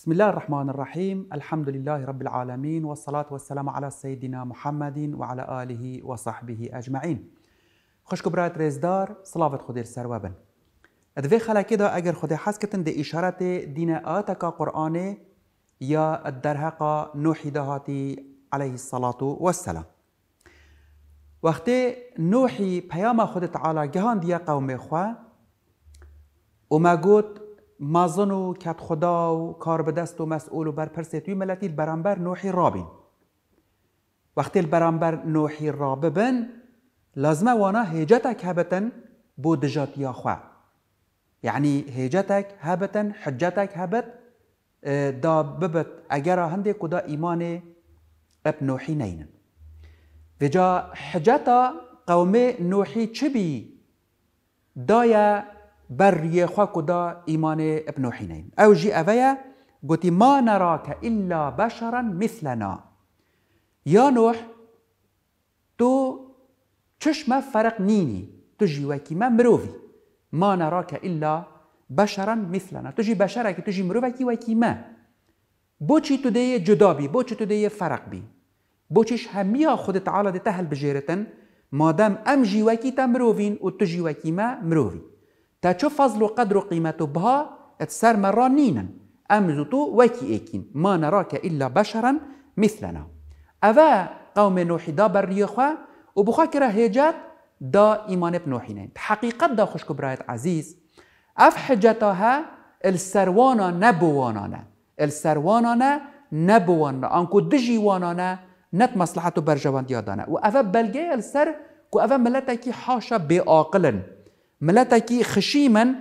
بسم الله الرحمن الرحيم الحمد لله رب العالمين والصلاة والسلام على سيدنا محمد وعلى آله وصحبه أجمعين خوش برات رزدار صلاة خدير سروابن دوی خلاكي دا اگر خود حسكتن دي إشارة دين آتك قرآن يا الدرهق نوحي دهاتي عليه الصلاة والسلام وقت نوحي پیام خود تعالى جهان دي قوم خواه وما ما مازن و خدا و کار به دست و مسئول و برپرسه توی ملتی برانبر نوحی رابین وقتی برانبر نوحی راب بن لازمه وانا هجتک هبتن بو دجات یا خواه یعنی هجتک هبتن حجتک هبت دا ببت اگر هنده کدا ایمان اب نوحی نینن و جا حجتا قوم نوحی چبی دایا بر خدا ایمان ابن حنين او جي أفيا قلت ما نراك الا بشرا مثلنا يا نوح تو چشم فرق نيني تجي وكي ما مروفي ما نراك الا بشرا مثلنا تجي بشرك تجي مروفكي وكي ما بوچی تو دیه جدا بی تو فرق بی همیا خود تعالی ده تهل بجیرتن مادم ام جیوکی تا مرووین و تو جیوکی ما مروفی تا چو فضل و قدر و قیمت و بها سر مرا نینن امزو تو وکی ایکین ما نراک الا بشرا مثلنا اوا قوم نوحی دا بر ریخوا و بخوا کرا هجت دا ایمان بنوحینه حقیقت دا خوشکو برایت عزیز اف ها السروانا نبوانانا السروانانه نبوان انکو دجي وانانا نت مصلحتو برجوان و اوا بلگه السر كو ملتا کی حاشا آقلن ملتکی خشی من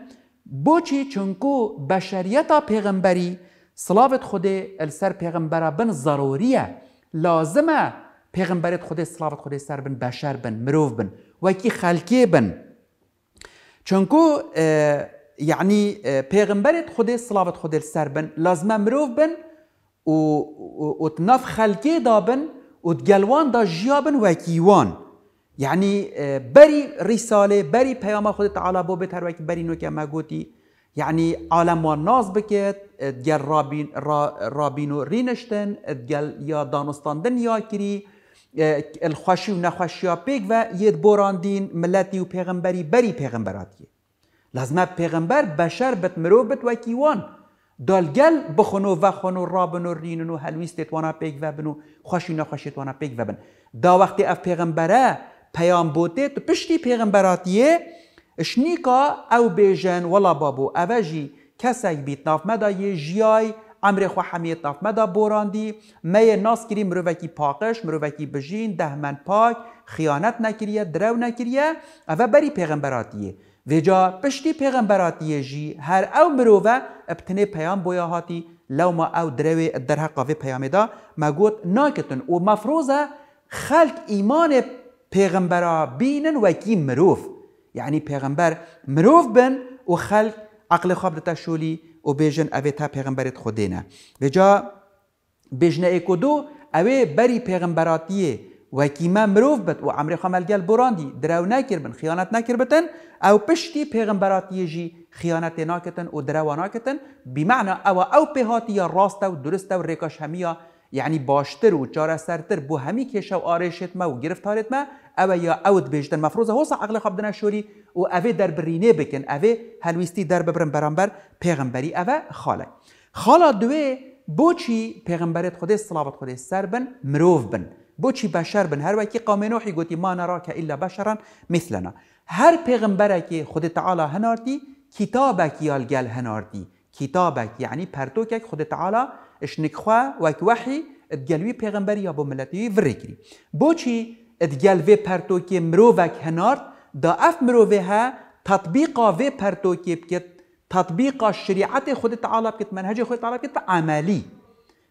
بوچی چونکو بشریتا پیغمبری صلاوت خود السر پیغمبر بن ضروریه لازمه پیغمبرت خود صلاوت خود سر بن بشر بن مروف بن وکی خلکی بن چونکو یعنی پیغمبرت خود صلاوت خود سر بن لازمه مروف بن و و تناف خلکی دابن و تگلوان دا جیابن وکیوان یعنی بری رساله بری پیام خود تعالی بو بتر که بری نو که مگوتی یعنی عالم و ناز بکت دیگر رابین, رابین و رینشتن ادگل یا دانستاندن یا کری الخوشی و نخوشی ها پیگ و ید براندین ملتی و پیغمبری بری پیغمبراتی لازمه پیغمبر بشر بت مرو بت وان دالگل بخونو و خونو رابن و رینن و هلویست توانا پیگ و بنو خوشی و نخوشی توانا پیگ و بن دا وقتی اف پیغمبره پیام بوده تو پشتی پیغمبراتیه شنیکا او بیجن ولا بابو اواجی جی بیت ناف مدا یه جیای امر خو حمیت ناف بوراندی می ناس کری مروکی پاقش مروکی بجین دهمن پاک خیانت نکریه درو نکریه او بری پیغمبراتیه جا پشتی پیغمبراتیه جی هر او مروه ابتنه پیام بویا هاتی لو ما او دروی در حقا وی پیام دا ما گوت ناکتون و مفروضه خلق ایمان پیغمبرا بینن وکی مروف یعنی پیغمبر مروف بن و خلق عقل خواب دتا شولی و بیجن اوه تا پیغمبرت خود دینه بجا بیجنه ایکو دو اوه بری پیغمبراتیه وکی ما مروف بد و عمر خاملگل براندی درو نکر بن خیانت نکر بتن او پشتی پیغمبراتیه جی خیانت ناکتن و درو ناکتن بمعنى او او پیهاتی راست و درست و ریکاش همیه یعنی باشتر و چاره سرتر بو همی کشه و آرشت ما و گرفتارت ما او یا اوت بیشتن مفروضه هوس عقل خب شوری و اوه در برینه بکن اوه هلویستی در ببرن برانبر پیغمبری اوه خاله دوه دوی چی پیغمبرت خود صلابت خود سر بن مروف بن چی بشر بن هر وکی قام نوحی گوتی ما که الا بشرا مثلنا هر پیغمبره که خود تعالی هنارتی کتابه کیال گل هنارتی كتابك يعني پرتوكك خود تعالى اش نكخوا وك وحي اتجلوي پیغمبري ابو ملتي فريكري بوچي اتجلوي پرتوكي مروفك هنارت دا اف مروفها تطبيقا في پرتوكي بكت تطبيقا شريعت خود تعالى بكت منهج خود تعالى بكت عملي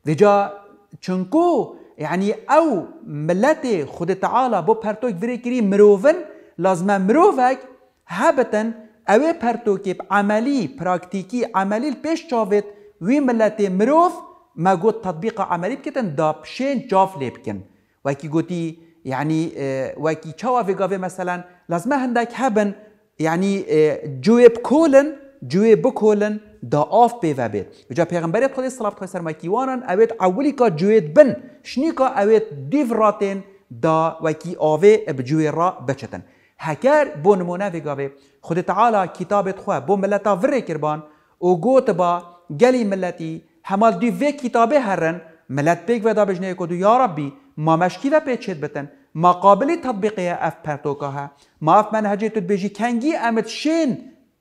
دجا چنكو يعني او ملتي خود تعالى بو پرتوك فريكري مروفن لازم مروفك هابتن اوه پرتوکیب عملی پراکتیکی عملی پیش چاوید وی ملت مروف ما قد تطبيق عملي بكتن دابشين جاف ليبكن وكي قوتي يعني وكي تشاوا في قافي مثلا لازم هندك هبن يعني جويب كولن جويب بكولن دا اوف بي وابيت وجا پیغمبر خدا الصلاه والسلام سر مكي وانن اويت اولي كا جويد بن شنيكا اويت ديفراتين دا وكي اوفي بجويرا بچتن هکر بو نمونه ویگاوی خود تعالی کتابت خو بو ملتا وری کربان او گوت با گلی ملتی همال دی وی کتابه هرن ملت بیگ ودا بجنه کو یا ربی ما مشکی و پیچت بتن ما قابل تطبیقی اف پرتوکا ها ما اف منهجی تو بجی کنگی امت شین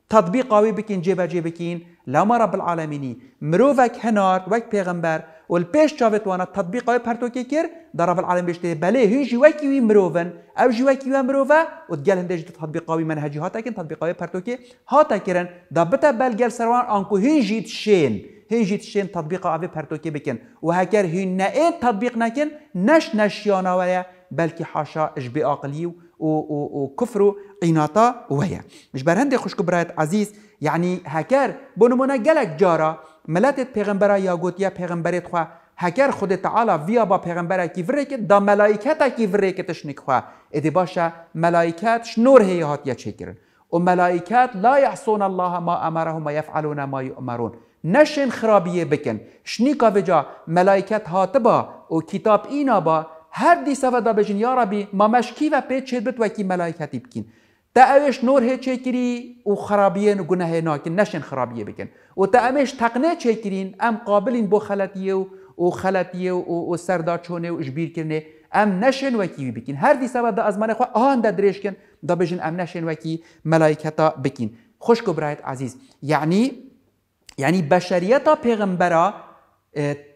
تطبیق قوی بکین جبه جبه بکین لما رب العالمینی مرووک هنار وک پیغمبر والبيش جابت وانا تطبيق او پرتوكي كير ضرب العالم بيشته بلي هي جواكي وي مروفن او جواكي وي مروفا وتقال هندج تطبيق او منهجي هاتاكن تطبيق او پرتوكي هاتا كيرن دبتا بلغل سروان انكو هي جيت شين جيت شين تطبيق بارتو كي بكن وهكر هي إيه تطبيق ناكن نش يانا ويا بلكي حاشا و عقلي وكفر قيناطا ويا مش برهندي خوش كبرات عزيز يعني هكر بنمونا جلك جارة ملت پیغمبر یا گوت یا پیغمبرت خو هکر خود تعالی ویا با پیغمبر کی وره که دا ملائکتا کی وره که تشنک خو ادی باشه ملائکت نور هیات یا چکرن و ملائکت لا یحسون الله ما امرهم و یفعلون ما یؤمرون نشین خرابیه بکن شنی کا وجا ملائکت با و کتاب اینا با هر دی و دا بجن یا ربی ما مشکی و پید بت و کی ملائکتی بکین تا اوش نور هی چه کری و خرابیه و گناه ناکن نشن خرابیه بکن و تا اوش تقنه چه کرین ام قابلین بو خلطیه و و خلطیه و, و سردا چونه و اجبیر کرنه ام نشن وکی بکین هر دی سبب دا ازمان خواه آهان دا دریش کن دا بجن ام نشن وکی ملائکتا بکین خوش برایت عزیز یعنی یعنی بشریتا پیغمبرا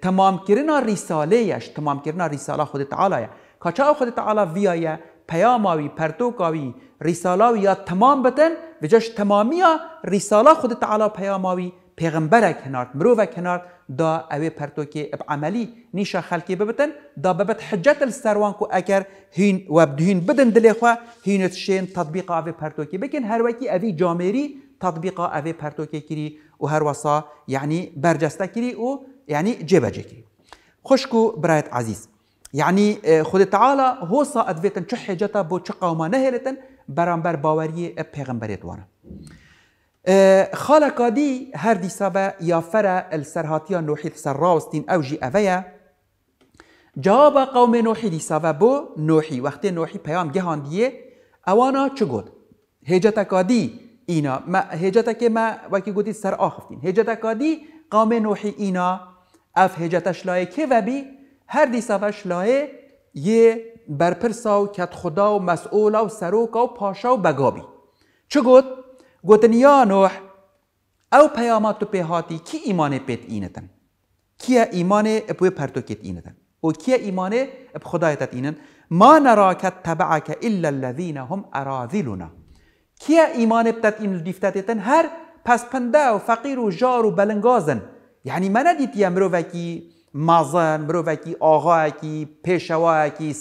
تمام کردن رساله اش تمام کردن رساله خود تعالی که چه خود تعالی ویایه پیاماوی پرتوکاوی ریسالاوی یا تمام بتن و جاش تمامی ریسالا خود تعالی پیاماوی پیغمبر کنار مرو کنار دا اوی پرتوکی اب عملی نیشا خلکی ببتن دا ببت حجت السروان کو اگر هین و بدهین بدن دلیخوا هینت شین تطبیق اوی پرتوکی بکن هر وکی اوی جامری تطبیق اوی پرتوکی کری و هر وصا یعنی برجسته کری و یعنی جبه جکری خوشکو برایت عزیز یعنی خود تعالی هو سا ادویتن چه حجتا بو چه قومانه هلتن برانبر باوری پیغمبریت وانه خالق عادي هر دي سابا يافرا السرهاتيا نوحي سر راوستين او جي افيا جواب قوم نوحي دي سابا بو نوحي وقت نوحي پیام جهان ديه اوانا چگود هجتك عادي اینا ما هجتك ما وكي گودي سر آخفتين هجتك عادي قوم نوحي اینا اف هجتش لایه که و بی هر دیساوش لایه یه برپرسا و کت خدا و مسئولا و سروکا و پاشا و بگابی چه گوت؟ گوتن یا او پیامات و پیهاتی کی ایمان پیت اینتن؟ کی ایمان اپوی کت اینتن؟ و کی ایمان اپ خدایتت اینن؟ ما نراکت تبعک الا الذین هم اراذلنا کی ایمان ابتت این دیفتتتن هر پس پنده و فقیر و جار و بلنگازن یعنی من دیتی امرو وکی مازن پیشوا آغاکی پیشواکی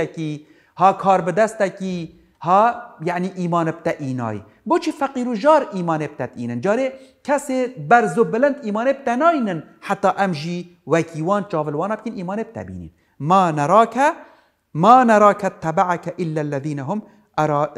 اکی ها کار به دستکی ها یعنی ایمان بتا اینای با چی فقیر و جار ایمان بتت اینن جاره کسی برز و بلند ایمان بتا ناینن حتی امجی وکیوان چاولوان بکن ایمان بتا بینین ما نراکه ما نراک تبعک الا الذین هم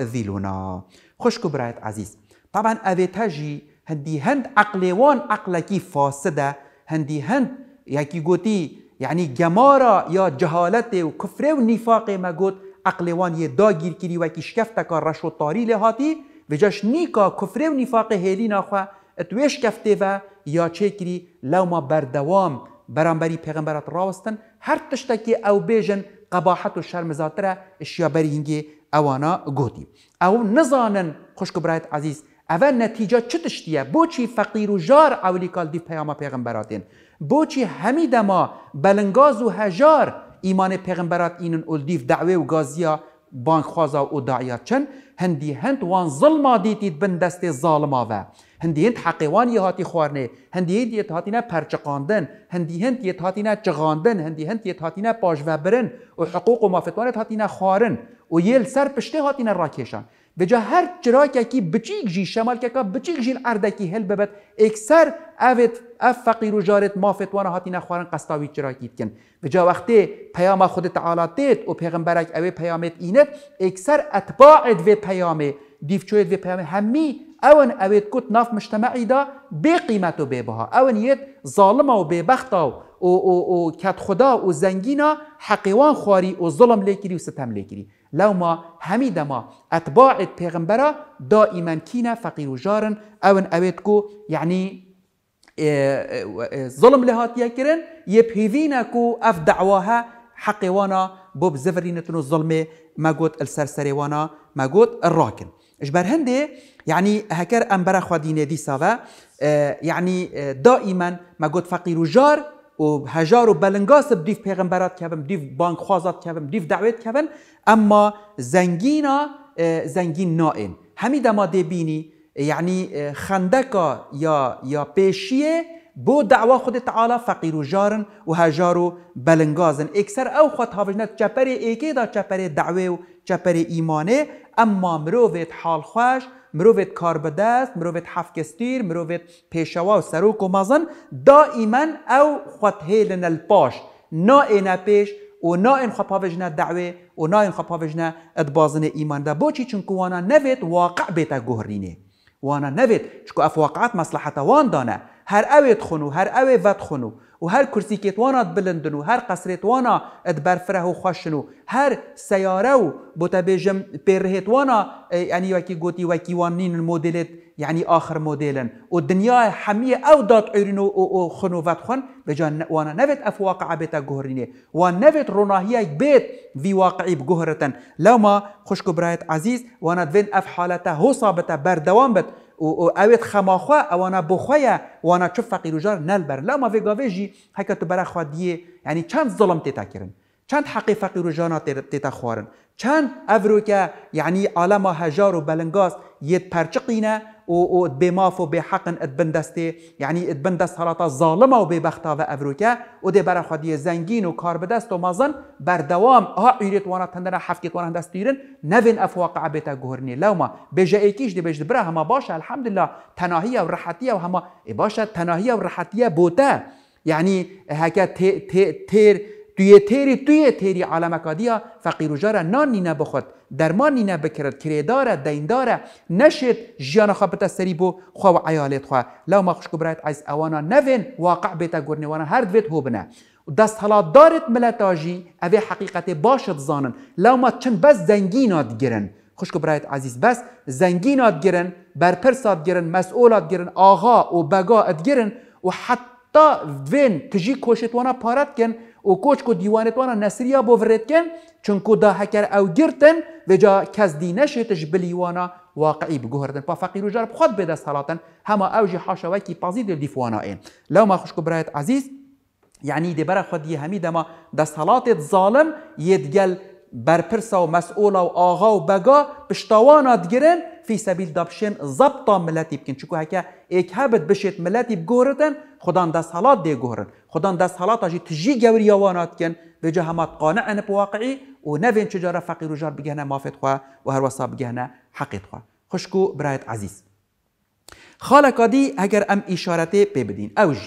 ذیلونا خوشکو برایت عزیز طبعا اوی تجی هندی هند عقلیوان عقلکی فاسده هندی هند یکی گوتی یعنی گمارا یا جهالت و کفر و نفاق ما گوت عقل وان یه دا گیر کری و کی شکفت کا رش و تاری لهاتی و جش نیکا کفر و نفاق هیلی نخوا اتویش کفته و یا چه کری لو ما بردوام برانبری پیغمبرات راستن هر تشتکی او بیجن قباحت و شرم زاتره اشیا بری هنگی اوانا گوتی او نزانن خوشک برایت عزیز ئەوە نەتیجە چ تشتیە بۆچی فەقیر و ژار ئەولی کالدی پەیاما پێغمبەراتێن بۆچی هەمی دەما بەلنگاز و هەژار ئیمانی پێغمبەرات ئینن ئولدیف داوێ و گازیە بانخوازا و داعیا چەند هەندی هەند وان زڵما دیتیت بن دەستێ زاڵماوە هەندی هند حەقیوانی هاتی خواردێ هەندی دیت هاتیە پەرچقاندن هەندی هند یت هاتیە جغاندن هەندی هند یت هاتیە پاژوە برن و حقوق و مافتوانێت هاتیە خوارن و یل سەر پشتێ هاتیە ڕاکێشان Veca her çırakaki biçik jî şemalkeka biçik jîn erdekî hilbebet ekser evet ev faqîr û jaret mafet wana hatîne xwarin qestawî çırakî dikin. Veca wextê peyama Xwedê Teala têt û peyğemberek evê peyamet înet ekser etbaet vê peyamê dîvçoyet vê peyamê hemî ewen evê kut nav müştemeî da bê qîmet û bêbiha. Ewen yet zalima û bêbexta û û û ketxuda û zengîna heqêwan xwarî û zulm lêkirî û sitem lêkirî. لو ما همی دما اتباع پیغمبره دائما کینا فقیر و جارن اون اوید کو یعنی ظلم یا کرن یه پیوینا کو اف دعواها وانا بوب زفرینتون السرسری وانا ما گوت الراکن اجبر هندي يعني هكر امبر خدينه دي سافا آه، يعني آه، دائما ما قد فقير وجار و هجار و بلنگاس بدیف پیغمبرات هم دیو بانک خوازات هم دیو دعوت هم، اما زنگینا زنگین نائن همی دما دبینی، یعنی خندکا یا یا پیشیه بو دعوا خود تعالی فقیر و جارن و هجار و بلنگازن اکثر او خود هاوجنت چپری ایکی دا چپری دعوه و چپر ایمانه اما مروویت حال خوش مروید کار به دست مروت حفکستیر مروت پیشوا و سروک و مازن دائما او خود هیلن پاش نا اینا پیش و نا این خپاوجنا دعوه و نا این خپاوجنا ادبازن ایمان ده بوچی چون وانا نوید واقع بیتا گهرینه وانا نوید که اف واقعات مصلحت وان دانه هر اوید خونو هر اوید ود خونو و هر کرسی که توانا بلندن و هر قصری توانا برفره و خوشن و هر سیاره و بوتا بیجم پیره توانا یعنی يعني وکی گوتی وکی وانین المودلت يعني اخر و والدنيا همیه او دات عيرينو و خنوفات خن بجان وانا نوید اف واقع بيتا جهريني ونفت روناهية بيت في واقعي بجهرة لو ما خوشکو برايت عزيز وانا دوین اف حالتا هو صابته بردوام بت و اوید خماخوا اوانا بخوایا وانا چو فقیر جار نل بر لا ما وی جی حکا تو برا یعنی چند ظلم تیتا کرن چند حق فقیر جانا تیتا خوارن چند افرو که یعنی عالم هجار و بلنگاست يتبرشقينا و و بماف و بحقن اتبندسته يعني اتبندست حالتا ظالمه و ببختا و افروكا و دي برا خدية زنگين و كار بدست و مازن بر دوام ها ايريت وانا تندنا حفکت وانا هندست دیرن نوین افواق عبتا لو ما بجا ايكيش دي بجد برا هما باشا الحمد لله تناهية و رحتیه و هما باشا تناهية و رحتیه بوتا يعني هكا تير دوی تیری دوی تیری عالم اکادیا فقیر و جار نان نینه بخود درمان نینه بکرد کریدار دیندار نشد جیان خواه بتا سری بو خواه و عیالت خواه لو ما خوش برایت از اوانا نوین واقع بیتا گرنوانا هر دویت هو بنه دست حالا دارت ملتاجی اوه حقیقت باشد زانن لو ما چند بس زنگینات گرن خوش برایت عزیز بس زنگینات گرن برپرسات گرن مسئولات گرن آغا و بگاات گرن و حتی وین تجی کوشت وانا پارت گرن و کوچ کو دیوانتوانا نصریا بوفرت کن چون کو دا هکر او گرتن و جا کس دینش تش بلیوانا واقعی بگوهردن پا فقیر و جار بخواد به دست حالاتن همه اوجی حاشوه کی پازی دل دیفوانا این لو ما خوشکو برایت عزیز یعنی دی برا خود یه همی دما دست حالاتت ظالم یدگل برپرسا و مسئولا و آغا و بگا پشتوانا دگرن في سبيل دابشين ضبطا ملاتي بكن شكو هكا اكهبت بشيت ملاتي بجورتن خدان دا صلاة دي جورن خدان دست حالات جی تجی گوری یوانات کن به جا همات قانع نه بواقعی و نوین چجار فقیر و جار بگهنه مافت خواه و هر وصا بگهنه حقیت خواه خوشکو برایت عزیز خالکادی اگر ام اشارته ببدین اوج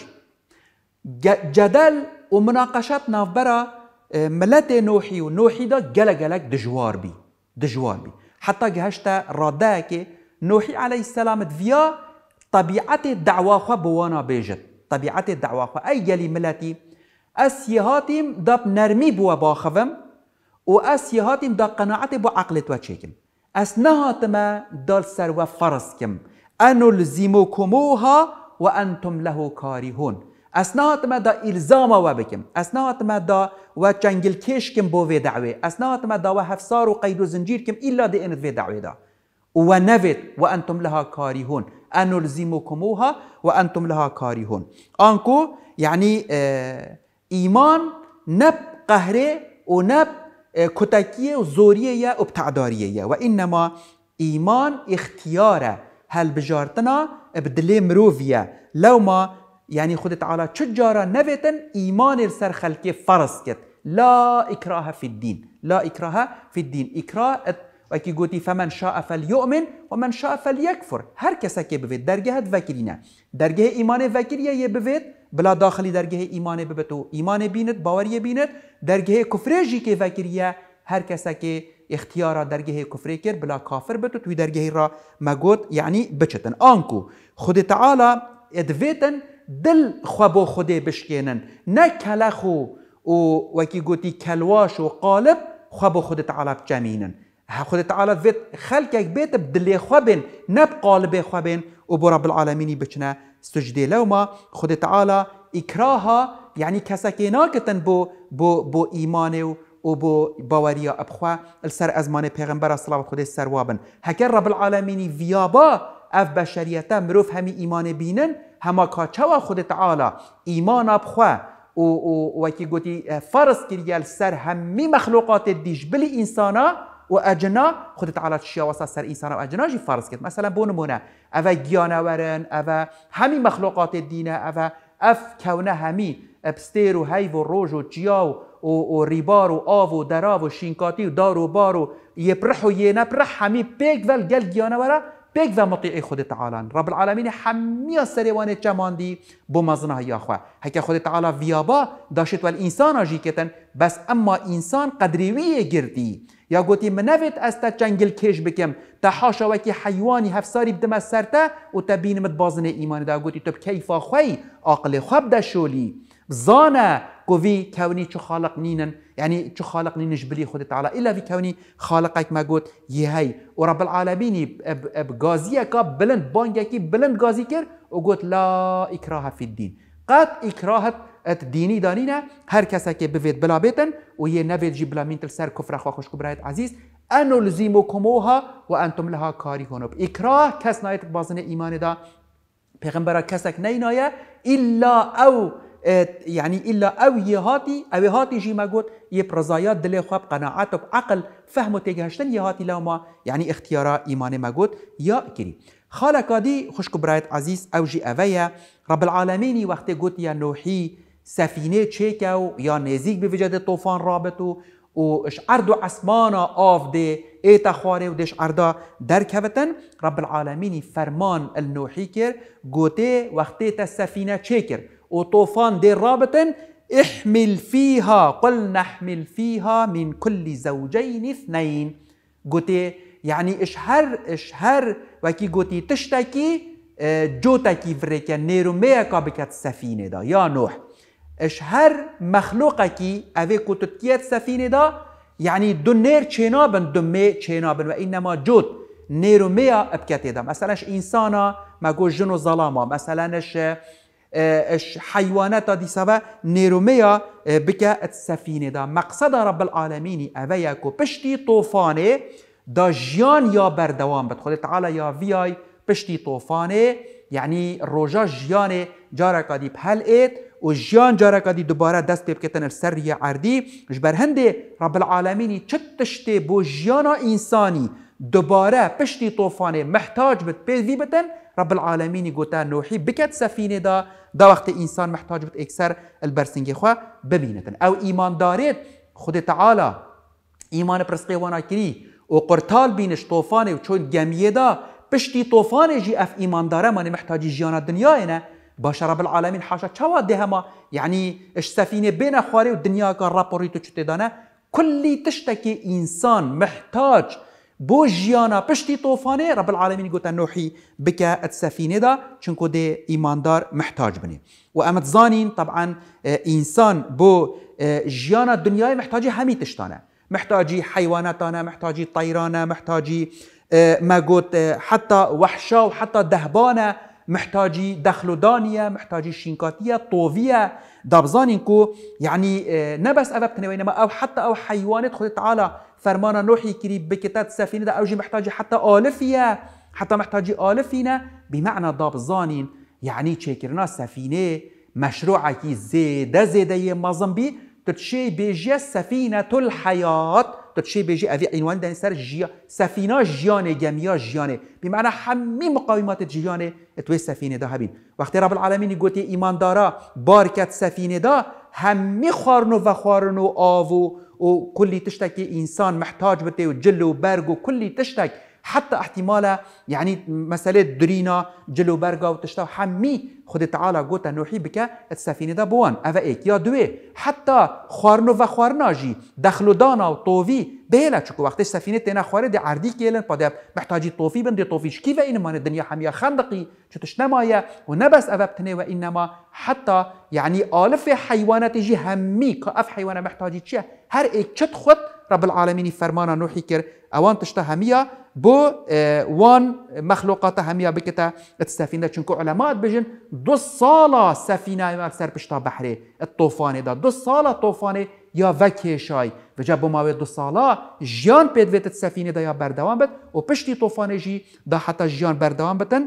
جدل و مناقشات نافبرا اه، ملت نوحی و نوحی دا گلگ گلگ دجوار بی دجوار بی حتا گهشت راده که نوحی علیه السلام دویا طبیعت دعوا خواه بوانا بیجد طبيعت الدعوة خو أي ملتی اس یهاتیم داب نرمي بوا باخفم و اس یهاتیم داب قناعت بوا عقل تو چکم اس نهاتما دال سر و فرض انو لزيموكموها وأنتم و انتم له كارهون اس نهاتما دا الزام و بکم اس نهاتما دا و چنگل کش بو في دعوه اس نهاتما دا و هفسار و قید الا دي انت في دعوه دا و وأنتم و انتم لها كارهون أنلزمكموها وأنتم لها كارهون أنكو يعني آه، إيمان نب قهره ونب آه، كتاكية وزورية وابتعدارية وإنما إيمان اختياره هل بجارتنا بدلي مروفية لو ما يعني خدت على تشجارة نفتن إيمان السر خلقي فرسكت لا إكراه في الدين لا إكراه في الدين إكراه و که گوتی فمن شاء فلیؤمن و من شاء فلیکفر هر کس که بوید درگهت وکرینه درگه ایمان وکریه یه بوید بلا داخلی درگه ایمان ببت و ایمان بیند باوری بیند درگه کفرجی که وکریه هر کسی که اختیارا درگه کفر کرد بلا کافر بتو توی درگه را مگود یعنی بچتن آنکو خود تعالی ادویتن دل خوابو خود بشکنن نه کلخو و وکی گوتی کلواش و قالب و خود تعالی بجمینن خود تعالی وید خلقک بیت بدلی خو بین نب قالب خو بین و بو رب العالمین بچنه سجده لوما خود تعالی اکراها یعنی يعني کسکی ناکتن بو بو بو ایمانه و و بو باوریا ابخوا السر ازمان پیغمبر صلوات خود سر وابن هکر رب العالمین ویابا اف بشریت مروف همی ایمان بینن هما کاچوا خود تعالی ایمان ابخوا و و و وکی گوتی آه، فرض کریل سر همی مخلوقات دیش بلی انسانا و اجنا خود تعالی چیا واسه سر انسان و اجنا جی فرض کرد مثلا بو نمونه او ورن، او همین مخلوقات دینه او اف کونه همی ابستر و هیو و روج و جیا و, و, ریبار و آو و درا و شینکاتی و دار و بار و یپرح و نپرح همی پیگ ول گل گیانوره پیگ و مطیع خود تعالی رب العالمین همی سریوان چماندی بو مزنه یا خواه هكا خود تعالى فيابا داشت والإنسان جيكتن بس أما إنسان قدريوية جردي يا قوتي منافت أستا چنگل كيش بكم تحاشا وكي حيواني هفساري بدم السرطة و تبين متبازن إيمان دا قوتي تب كيفا خوي أقل خب دا شولي زانا قوي كوني چو خالق نينن يعني چو خالق نينش بلي خود تعالى إلا في كوني خالقك ما قوت يهي ورب العالمين بغازيكا بلند بانجاكي بلند غازي كر وقوت لا إكراها في الدين قد إكراهت ات ديني دانينا هر كسا كي بوید بلا بيتن وهي یه نوید بلا مینتل سر کفر خواه خوش کبرایت عزيز انو لزيمو كموها وانتم لها كاري هنوب إكراه كس نايت بازن ايمان دا پیغمبر کسک نینایه الا او يعني اه، الا او يهاتي او يهاتي جي ماغوت يبرزايات دلي خواب قناعات عقل فهمو تيجهشتن يهاتي لهما يعني اختيارا ايمان ماغوت يا كري خالك دي خشك برايت عزيز او جي اويا رب العالمين وقت قوت يا نوحي سفينه تشيكاو يا نزيك بفجد الطوفان رابطو وش اردو عسمانا آف دي ايتا و وديش اردا درك هفتن رب العالمين فرمان النوحي كر وقت تا تسفينة تشيكر وطوفان دي رابطن احمل فيها قل نحمل فيها من كل زوجين اثنين قوتي یعنی اشهر اشهر وکی گوتی تشتکی جوتکی ورکن نیرومه کا بکت سفینه دا یا نوح اشهر مخلوقکی اوه ات سفینه دا یعنی دو نیر چینابن دو می و اینما جوت میا ابکت دا مثلا انسانا مگو جن و ظلاما مثلا اش اش حيوانات دي نیرو نیرومیا بکا سفینه دا مقصد رب العالمین کو پشتی طوفانه دا ژیان یا بردوام بد خود تعالی یا ویای پشتی طوفانه یعنی روژا ژیان جارکا دی پهل اید و ژیان جارکا دی دوباره دست پی بکتن سر یا عردی جبر هنده رب العالمینی چه تشتی بو ژیانا انسانی دوباره پشتی طوفانه محتاج بد پیوی بتن رب العالمینی گوتا نوحی بکت سفینه دا دا وقت انسان محتاج بد اکثر البرسنگ خوا ببینتن او ایمان دارید خود تعالی ایمان پرسقی وانا کری و قرتال بینش طوفانه و چون گمیه دا پشتی طوفان جی اف ایمان داره من محتاجی جیان دنیای نه باش رب العالمین حاشا چوا دهما یعنی اش سفینه بین خواره و دنیا تو تو چوته دانه کلی که انسان محتاج بو جیانا پشتی طوفانه رب العالمین گوتا نوحی ات سفینه دا چونکو ده ایماندار محتاج بنی و امت زانین طبعا انسان بو جیانا دنیای محتاج همی تشتانه محتاجي حيواناتنا محتاجي طيرانا محتاجي اه، ما اه، قلت حتى وحشة وحتى دهبانا محتاجي دخل دانية محتاجي شينكاتية طوفية دابزانينكو يعني اه، نبس أبا وإنما أو حتى أو حيوانات خد تعالى فرمانا نوحي كري بكتات سفينة أو جي محتاجي حتى آلفية حتى محتاجي آلفينة بمعنى دابزانين يعني تشيكرنا سفينة مشروعك زيدة زيدة مازن بي تتشي بيجي سفينة الحياة تتشي بيجي أبي عنوان ده سر جيا سفينة جيانة جميع جيانة بمعنى حمي مقاومات جيانة توي سفينة ده هبين وقت رب العالمين يقول إيمان دارا باركة سفينة ده همي خارنو و خارنو آو و کلی تشتكي إنسان محتاج بته و جل و برگ و کلی تشتکی حتى احتمالا يعني مسألة درينا جلو برغا وتشتا حمي خود تعالى قوتا نوحي بك السفينة دا بوان أفا إيك يا دوي حتى خوارنو وخوارنا جي دخلو دانا وطوفي بهلا شكو وقت السفينة تينا خواري دي عردي كيلن بادي محتاجي طوفي بندي طوفيش كيف إنما الدنيا حمية خندقي شتش نمايا ونبس أفا بتني وإنما حتى يعني آلف حيوانات جي همي كأف حيوانة محتاجي تشيه هر إيك شت خود رب العالمینی فرمان نوحی کر اوان تشتا همیا بو وان مخلوقات همیا بکتا السفینه چونکو علماء بجن دو سالا سفینه سر پشتا بحره الطوفانه دا دو سالا طوفانه یا وکیشای و جا بماوی دو سالا جیان پید ویت سفینه دا یا بردوام بد و پشتی طوفانه جی دا حتی جیان بردوام بتن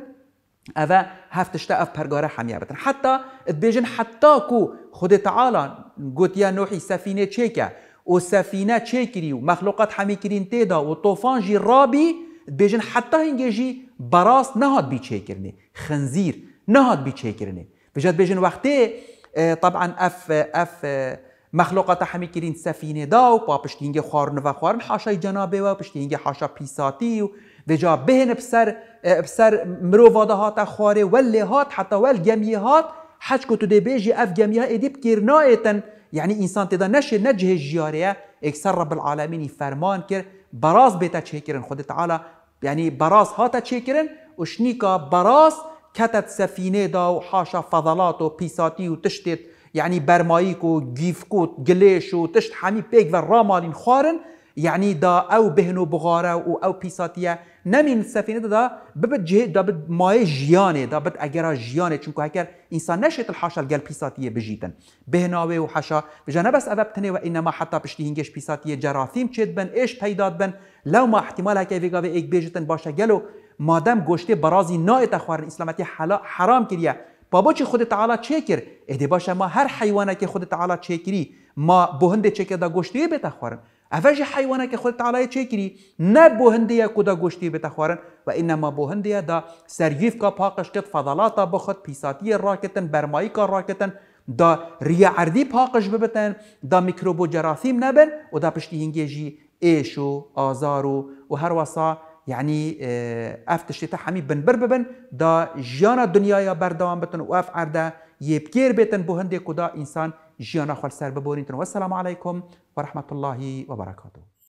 او هفتشته اف پرگاره همیه بتن حتی بیجن حتی کو خود تعالی گوتیا نوحی سفینه چه که و سفینه چه کری و مخلوقات همی کرین تیدا و طوفان جی رابی بیجن حتی هنگه جی براست نهاد بی چه کرنه خنزیر نهاد بی چه کرنه بجد بیجن وقتی طبعا اف اف مخلوقات همی کرین سفینه دا و پا پشتینگه خوارن و خوارن حاشای جنابه و پشتینگه حاشا پیساتی و دجا بهن بسر بسر مروفا دا هاتا خواره ولی هات حتی ول گمیه هات حج کو تو دی بیجی اف گمیه ایدی بکیر نایتن یعنی انسان تدا نشه نه جیاریه اکثر رب فرمان کرد براز بیتا چه کرن خود تعالی یعنی براز هات چه کرن اشنیکا براز کتت سفینه دا و حاشا فضلات و پیساتی و تشتت یعنی برمایک و گیفکوت گلیش و تشت همی پیگ و رامالین خوارن يعني دا او بهنو بغاره و او بيساتيه نمين السفينه دا ببد جه دا بد ماي جيانه دا بد اگر جيانه چونكو هكر انسان نشت الحاشا القل بيساتيه بجيتن بهناوي وحشا بجانا بس ابتنه وانما حتى بشتي هنگش بيساتيه جراثيم چد بن ايش پیداد بن لو ما احتمال هكا فيغا ايك بيجتن باشا گلو مادم گشته برازی نایت خوارن اسلامتی حرام کریه بابا چی خود تعالی چه کر اده باشه ما هر حیوانه که خود تعالی چه کری ما بهنده چه کرده گشته بتا خوارن اوج حیوانه که خود تعالی چه کری نه بوهندیا کدا گوشتی به تخوارن و انما بوهندیا دا سریف کا پاقش کت فضلاتا بخود پیساتی راکتن برمایی کا راکتن دا ریا عردی پاقش ببتن دا میکروبو جراثیم نبن و دا پشتی هنگی جی ایش و آزار و هر وصا یعنی اف تشتیتا همی بنبر ببن دا جیانا دنیای بردوام بتن و اف عرده یبکیر بتن بوهندی کدا انسان جیانا خوال سر ببورین و السلام علیکم ورحمه الله وبركاته